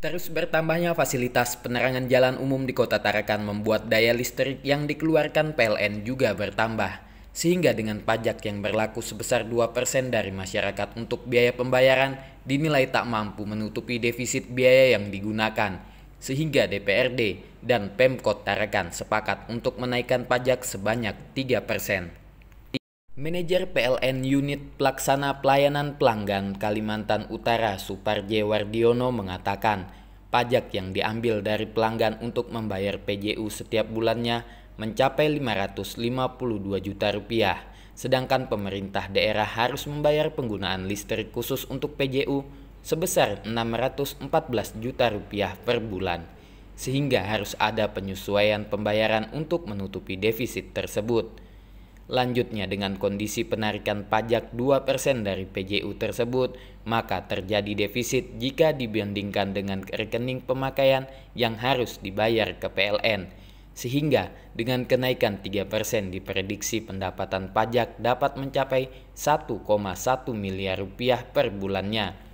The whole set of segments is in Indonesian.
Terus bertambahnya fasilitas penerangan jalan umum di kota Tarakan membuat daya listrik yang dikeluarkan PLN juga bertambah. Sehingga dengan pajak yang berlaku sebesar 2% dari masyarakat untuk biaya pembayaran dinilai tak mampu menutupi defisit biaya yang digunakan. Sehingga DPRD dan Pemkot Tarakan sepakat untuk menaikkan pajak sebanyak 3%. Manajer PLN Unit Pelaksana Pelayanan Pelanggan Kalimantan Utara Suparje Wardiono mengatakan, pajak yang diambil dari pelanggan untuk membayar PJU setiap bulannya mencapai 552 juta rupiah, sedangkan pemerintah daerah harus membayar penggunaan listrik khusus untuk PJU sebesar 614 juta rupiah per bulan, sehingga harus ada penyesuaian pembayaran untuk menutupi defisit tersebut. Lanjutnya dengan kondisi penarikan pajak 2% dari PJU tersebut, maka terjadi defisit jika dibandingkan dengan rekening pemakaian yang harus dibayar ke PLN. Sehingga dengan kenaikan 3% diprediksi pendapatan pajak dapat mencapai 1,1 miliar rupiah per bulannya.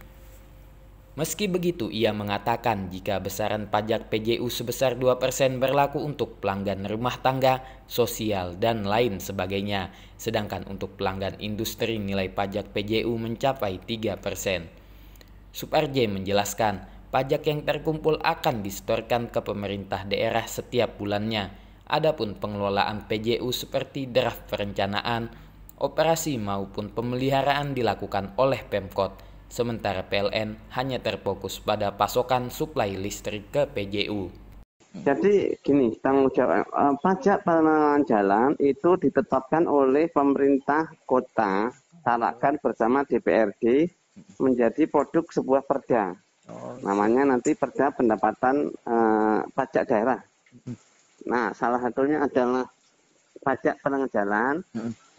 Meski begitu, ia mengatakan jika besaran pajak PJU sebesar 2% berlaku untuk pelanggan rumah tangga, sosial, dan lain sebagainya, sedangkan untuk pelanggan industri nilai pajak PJU mencapai 3%. Suparje menjelaskan, pajak yang terkumpul akan disetorkan ke pemerintah daerah setiap bulannya. Adapun pengelolaan PJU seperti draft perencanaan, operasi maupun pemeliharaan dilakukan oleh Pemkot sementara PLN hanya terfokus pada pasokan suplai listrik ke PJU. Jadi gini, tanggung jawab eh, pajak penanganan jalan itu ditetapkan oleh pemerintah kota tarakan bersama DPRD menjadi produk sebuah perda. Namanya nanti perda pendapatan eh, pajak daerah. Nah, salah satunya adalah pajak penanganan jalan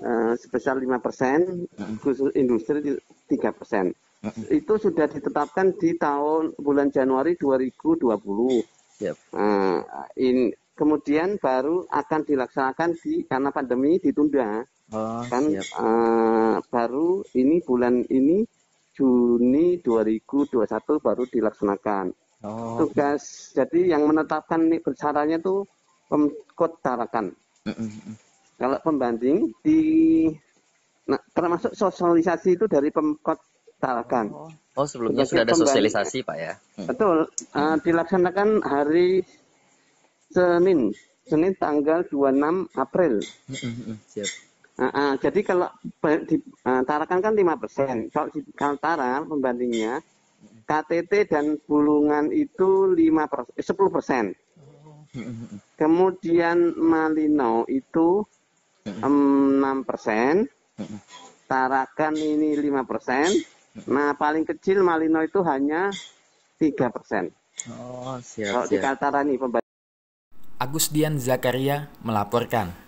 eh, sebesar 5%, persen, khusus industri 3% itu sudah ditetapkan di tahun bulan Januari 2020. Yep. Nah, in, kemudian baru akan dilaksanakan di karena pandemi ditunda. Oh, kan yep. Uh, eh, baru ini bulan ini Juni 2021 baru dilaksanakan. Oh. Tugas jadi yang menetapkan ini tuh Pemkot Tarakan. Kalau pembanding di nah, termasuk sosialisasi itu dari Pemkot dibatalkan. Oh, oh sebelumnya Jadi sudah ada kembali. sosialisasi, Pak ya? Hmm. Betul. Hmm. Uh, dilaksanakan hari Senin, Senin tanggal 26 April. Hmm, hmm, hmm. Siap. Uh, uh, jadi kalau di, uh, tarakan kan 5 persen. Kalau di Kaltara pembandingnya KTT dan Bulungan itu 5 persen, 10 persen. Kemudian Malino itu 6 persen, Tarakan ini 5 persen, Nah, paling kecil Malino itu hanya 3 persen. Oh, siap, Kalau Kaltara nih Katarani, pembaca. Agus Dian Zakaria melaporkan.